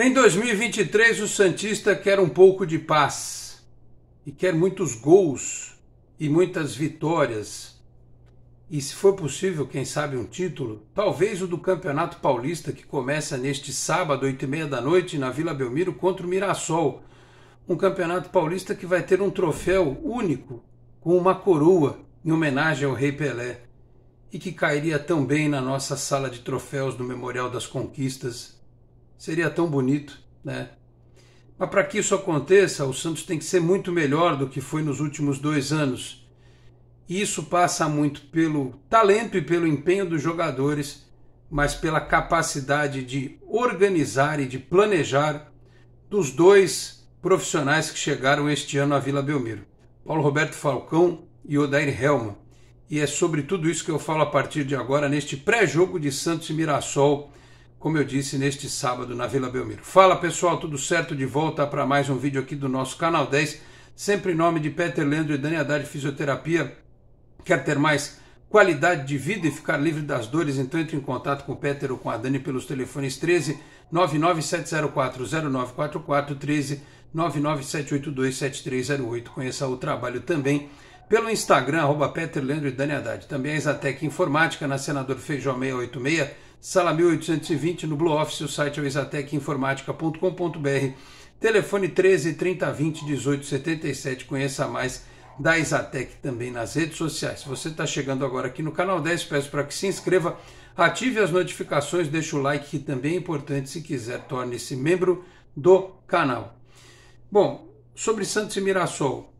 Em 2023, o Santista quer um pouco de paz e quer muitos gols e muitas vitórias. E se for possível, quem sabe um título, talvez o do Campeonato Paulista, que começa neste sábado, 8 e meia da noite, na Vila Belmiro, contra o Mirassol. Um Campeonato Paulista que vai ter um troféu único, com uma coroa, em homenagem ao Rei Pelé, e que cairia tão bem na nossa sala de troféus do Memorial das Conquistas Seria tão bonito, né? Mas para que isso aconteça, o Santos tem que ser muito melhor do que foi nos últimos dois anos. E isso passa muito pelo talento e pelo empenho dos jogadores, mas pela capacidade de organizar e de planejar dos dois profissionais que chegaram este ano à Vila Belmiro, Paulo Roberto Falcão e Odair Helma. E é sobre tudo isso que eu falo a partir de agora neste pré-jogo de Santos e Mirassol como eu disse, neste sábado na Vila Belmiro. Fala pessoal, tudo certo? De volta para mais um vídeo aqui do nosso canal 10, sempre em nome de Peter Leandro e Dani Haddad Fisioterapia. Quer ter mais qualidade de vida e ficar livre das dores? Então entre em contato com o Peter ou com a Dani pelos telefones 13 997040944 13 997827308. Conheça o trabalho também pelo Instagram, arroba Peter Leandro e Dani Haddad. Também a Exatec Informática, na Senador Feijó 686, sala 1820, no Blue Office, o site é exatecinformática.com.br, telefone 13 30 20 18 77. Conheça mais da Exatec também nas redes sociais. Se você está chegando agora aqui no canal 10, peço para que se inscreva, ative as notificações, deixe o like, que também é importante. Se quiser, torne-se membro do canal. Bom, sobre Santos e Mirassol.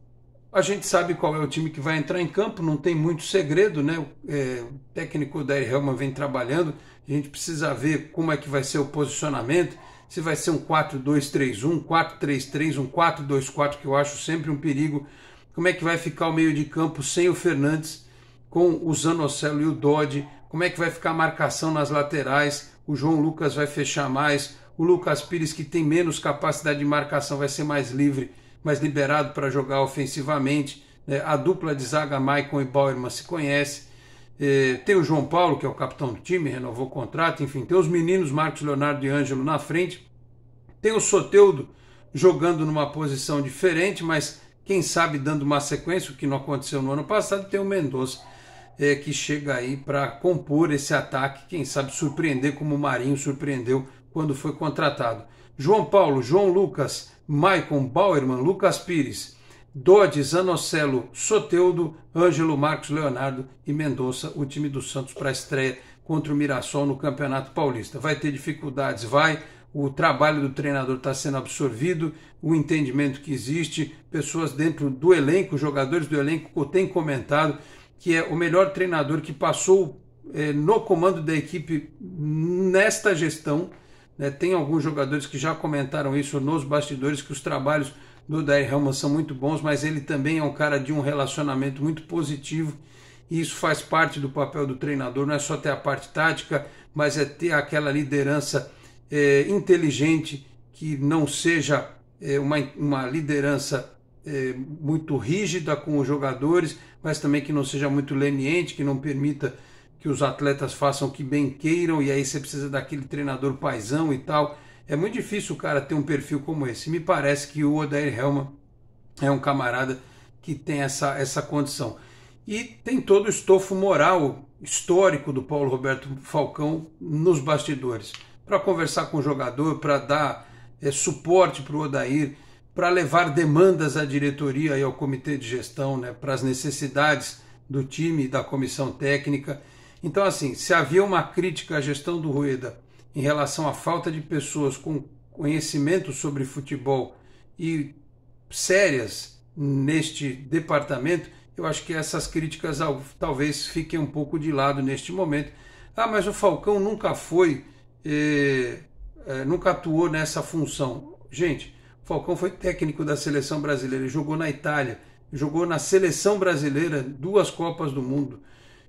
A gente sabe qual é o time que vai entrar em campo, não tem muito segredo, né? É, o técnico da Helman vem trabalhando, a gente precisa ver como é que vai ser o posicionamento, se vai ser um 4-2-3-1, 4-3-3, um 4-2-4, que eu acho sempre um perigo. Como é que vai ficar o meio de campo sem o Fernandes, com o Zanocelo e o Dodge? Como é que vai ficar a marcação nas laterais? O João Lucas vai fechar mais, o Lucas Pires, que tem menos capacidade de marcação, vai ser mais livre mas liberado para jogar ofensivamente. Né? A dupla de zaga Maicon e Bauerman se conhece. É, tem o João Paulo, que é o capitão do time, renovou o contrato. Enfim, tem os meninos Marcos Leonardo e Ângelo na frente. Tem o Soteudo jogando numa posição diferente, mas quem sabe dando uma sequência, o que não aconteceu no ano passado. Tem o Mendonça. É, que chega aí para compor esse ataque, quem sabe surpreender como o Marinho surpreendeu quando foi contratado. João Paulo, João Lucas, Maicon Bauerman, Lucas Pires, Dodge, Anocelo, Soteudo, Ângelo, Marcos Leonardo e Mendonça, o time do Santos para a estreia contra o Mirassol no Campeonato Paulista. Vai ter dificuldades, vai. O trabalho do treinador está sendo absorvido, o entendimento que existe, pessoas dentro do elenco, jogadores do elenco têm comentado que é o melhor treinador que passou é, no comando da equipe nesta gestão né? Tem alguns jogadores que já comentaram isso nos bastidores, que os trabalhos do Dair Helman são muito bons, mas ele também é um cara de um relacionamento muito positivo. E isso faz parte do papel do treinador, não é só ter a parte tática, mas é ter aquela liderança é, inteligente que não seja é, uma, uma liderança é, muito rígida com os jogadores, mas também que não seja muito leniente, que não permita que os atletas façam o que bem queiram e aí você precisa daquele treinador paisão e tal. É muito difícil o cara ter um perfil como esse. Me parece que o Odair Helman é um camarada que tem essa, essa condição. E tem todo o estofo moral histórico do Paulo Roberto Falcão nos bastidores para conversar com o jogador, para dar é, suporte para o Odair, para levar demandas à diretoria e ao comitê de gestão, né, para as necessidades do time e da comissão técnica. Então, assim, se havia uma crítica à gestão do Rueda em relação à falta de pessoas com conhecimento sobre futebol e sérias neste departamento, eu acho que essas críticas talvez fiquem um pouco de lado neste momento. Ah, mas o Falcão nunca foi, eh, eh, nunca atuou nessa função. Gente, o Falcão foi técnico da seleção brasileira, jogou na Itália, jogou na seleção brasileira duas Copas do Mundo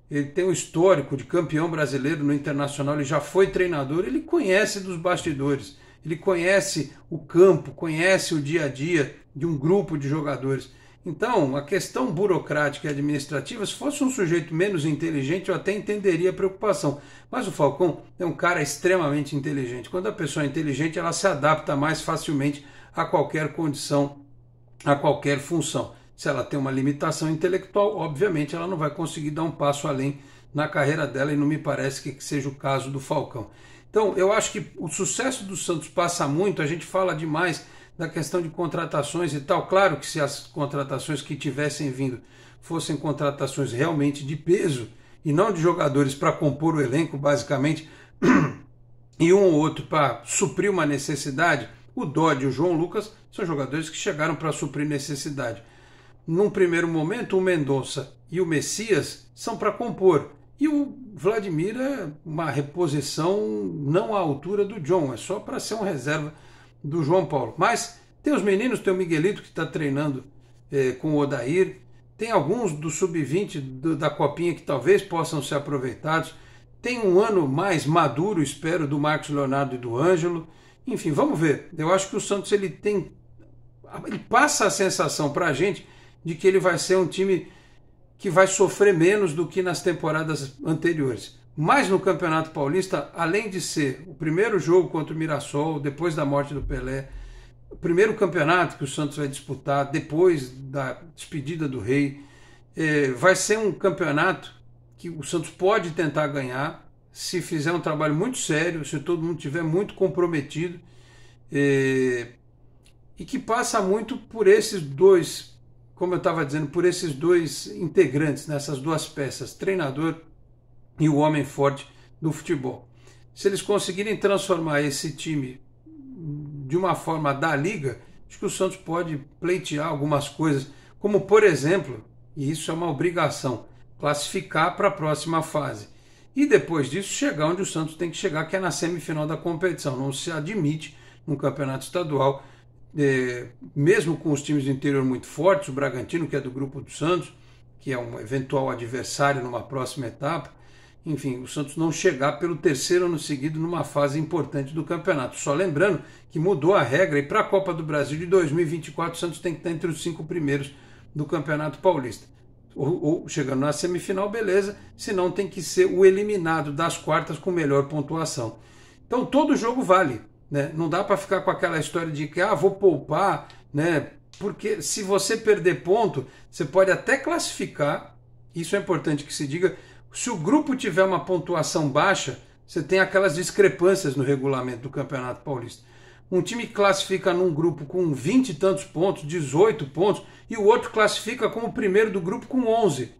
ele tem um histórico de campeão brasileiro no internacional, ele já foi treinador, ele conhece dos bastidores, ele conhece o campo, conhece o dia a dia de um grupo de jogadores. Então, a questão burocrática e administrativa, se fosse um sujeito menos inteligente, eu até entenderia a preocupação. Mas o Falcão é um cara extremamente inteligente. Quando a pessoa é inteligente, ela se adapta mais facilmente a qualquer condição, a qualquer função se ela tem uma limitação intelectual, obviamente ela não vai conseguir dar um passo além na carreira dela e não me parece que seja o caso do Falcão. Então, eu acho que o sucesso do Santos passa muito, a gente fala demais da questão de contratações e tal. Claro que se as contratações que tivessem vindo fossem contratações realmente de peso e não de jogadores para compor o elenco, basicamente, e um ou outro para suprir uma necessidade, o Dodd e o João Lucas são jogadores que chegaram para suprir necessidade num primeiro momento, o Mendonça e o Messias são para compor. E o Vladimir é uma reposição não à altura do John, é só para ser um reserva do João Paulo. Mas tem os meninos, tem o Miguelito que está treinando eh, com o Odair, tem alguns do sub-20 da Copinha que talvez possam ser aproveitados. Tem um ano mais maduro, espero, do Marcos Leonardo e do Ângelo. Enfim, vamos ver. Eu acho que o Santos ele tem. Ele passa a sensação para a gente de que ele vai ser um time que vai sofrer menos do que nas temporadas anteriores. Mas no Campeonato Paulista, além de ser o primeiro jogo contra o Mirassol, depois da morte do Pelé, o primeiro campeonato que o Santos vai disputar depois da despedida do Rei, é, vai ser um campeonato que o Santos pode tentar ganhar se fizer um trabalho muito sério, se todo mundo tiver muito comprometido, é, e que passa muito por esses dois como eu estava dizendo, por esses dois integrantes nessas né, duas peças, treinador e o homem forte do futebol. Se eles conseguirem transformar esse time de uma forma da liga, acho que o Santos pode pleitear algumas coisas, como por exemplo, e isso é uma obrigação, classificar para a próxima fase. E depois disso chegar onde o Santos tem que chegar, que é na semifinal da competição. Não se admite no campeonato estadual é, mesmo com os times do interior muito fortes, o Bragantino, que é do grupo do Santos, que é um eventual adversário numa próxima etapa, enfim, o Santos não chegar pelo terceiro ano seguido numa fase importante do campeonato. Só lembrando que mudou a regra e para a Copa do Brasil de 2024 o Santos tem que estar tá entre os cinco primeiros do Campeonato Paulista. Ou, ou chegando na semifinal, beleza, senão tem que ser o eliminado das quartas com melhor pontuação. Então todo jogo vale. Né? Não dá para ficar com aquela história de que ah, vou poupar, né? porque se você perder ponto, você pode até classificar, isso é importante que se diga, se o grupo tiver uma pontuação baixa, você tem aquelas discrepâncias no regulamento do Campeonato Paulista. Um time classifica num grupo com 20 e tantos pontos, 18 pontos, e o outro classifica como primeiro do grupo com 11.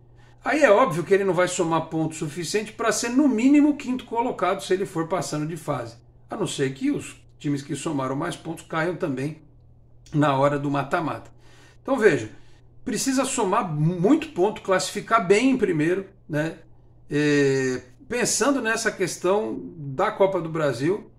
Aí é óbvio que ele não vai somar pontos suficiente para ser no mínimo quinto colocado se ele for passando de fase a não ser que os times que somaram mais pontos caiam também na hora do mata-mata. Então veja, precisa somar muito ponto, classificar bem em primeiro, né? É, pensando nessa questão da Copa do Brasil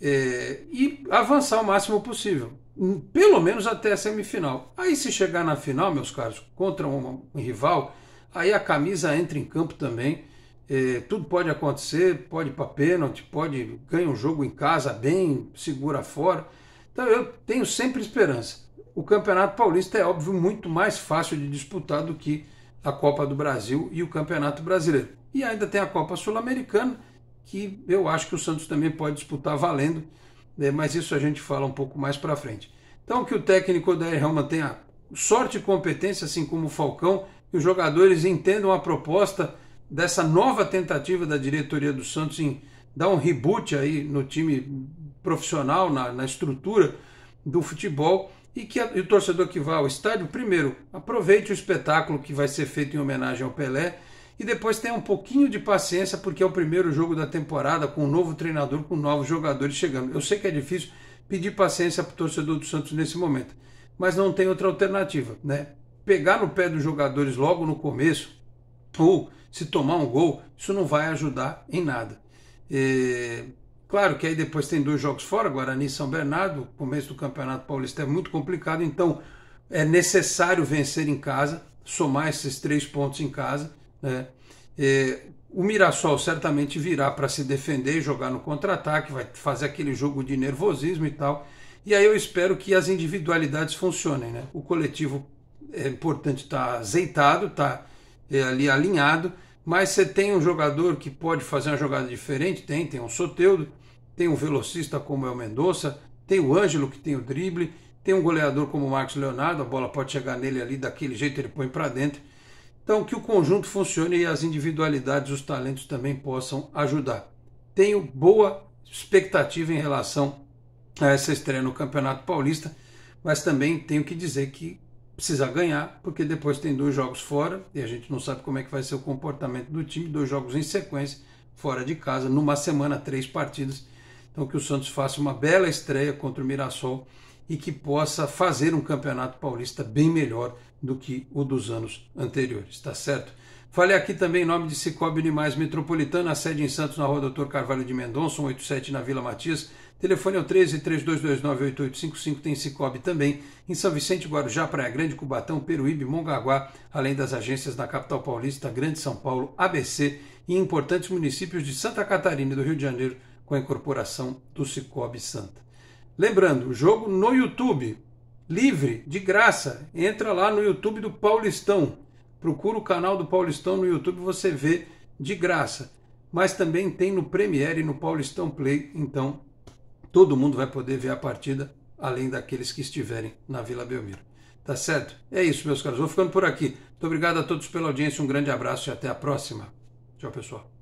é, e avançar o máximo possível, hum, pelo menos até a semifinal. Aí se chegar na final, meus caros, contra um, um rival, aí a camisa entra em campo também é, tudo pode acontecer, pode ir para pênalti, pode ganhar um jogo em casa bem, segura fora. Então eu tenho sempre esperança. O Campeonato Paulista é óbvio muito mais fácil de disputar do que a Copa do Brasil e o Campeonato Brasileiro. E ainda tem a Copa Sul-Americana, que eu acho que o Santos também pode disputar valendo, né? mas isso a gente fala um pouco mais para frente. Então que o técnico da Helman tenha sorte e competência, assim como o Falcão, que os jogadores entendam a proposta dessa nova tentativa da diretoria do Santos em dar um reboot aí no time profissional, na, na estrutura do futebol e que a, e o torcedor que vai ao estádio, primeiro, aproveite o espetáculo que vai ser feito em homenagem ao Pelé e depois tenha um pouquinho de paciência porque é o primeiro jogo da temporada com um novo treinador, com novos jogadores chegando. Eu sei que é difícil pedir paciência para o torcedor do Santos nesse momento, mas não tem outra alternativa, né? Pegar no pé dos jogadores logo no começo ou se tomar um gol, isso não vai ajudar em nada. É, claro que aí depois tem dois jogos fora, Guarani e São Bernardo, o começo do Campeonato Paulista é muito complicado, então é necessário vencer em casa, somar esses três pontos em casa. Né? É, o Mirassol certamente virá para se defender e jogar no contra-ataque, vai fazer aquele jogo de nervosismo e tal. E aí eu espero que as individualidades funcionem, né? O coletivo é importante estar tá azeitado, tá é, ali alinhado, mas você tem um jogador que pode fazer uma jogada diferente, tem, tem um Soteudo, tem um velocista como é o Mendonça, tem o Ângelo que tem o drible, tem um goleador como o Marcos Leonardo, a bola pode chegar nele ali daquele jeito ele põe para dentro. Então que o conjunto funcione e as individualidades, os talentos também possam ajudar. Tenho boa expectativa em relação a essa estreia no Campeonato Paulista, mas também tenho que dizer que precisa ganhar, porque depois tem dois jogos fora e a gente não sabe como é que vai ser o comportamento do time, dois jogos em sequência, fora de casa, numa semana, três partidas. Então que o Santos faça uma bela estreia contra o Mirassol e que possa fazer um campeonato paulista bem melhor do que o dos anos anteriores, tá certo? Falei aqui também em nome de Cicobi Animais Metropolitana, sede em Santos, na rua Doutor Carvalho de Mendonça, 187 na Vila Matias. Telefone é o 13 3229 8855. Tem Cicobi também em São Vicente, Guarujá, Praia Grande, Cubatão, Peruíbe, Mongaguá, além das agências da capital paulista, Grande São Paulo, ABC e importantes municípios de Santa Catarina e do Rio de Janeiro, com a incorporação do Cicobi Santa. Lembrando, o jogo no YouTube, livre, de graça. Entra lá no YouTube do Paulistão. Procura o canal do Paulistão no YouTube, você vê de graça. Mas também tem no Premiere e no Paulistão Play, então todo mundo vai poder ver a partida, além daqueles que estiverem na Vila Belmiro. Tá certo? É isso, meus caros. Vou ficando por aqui. Muito obrigado a todos pela audiência, um grande abraço e até a próxima. Tchau, pessoal.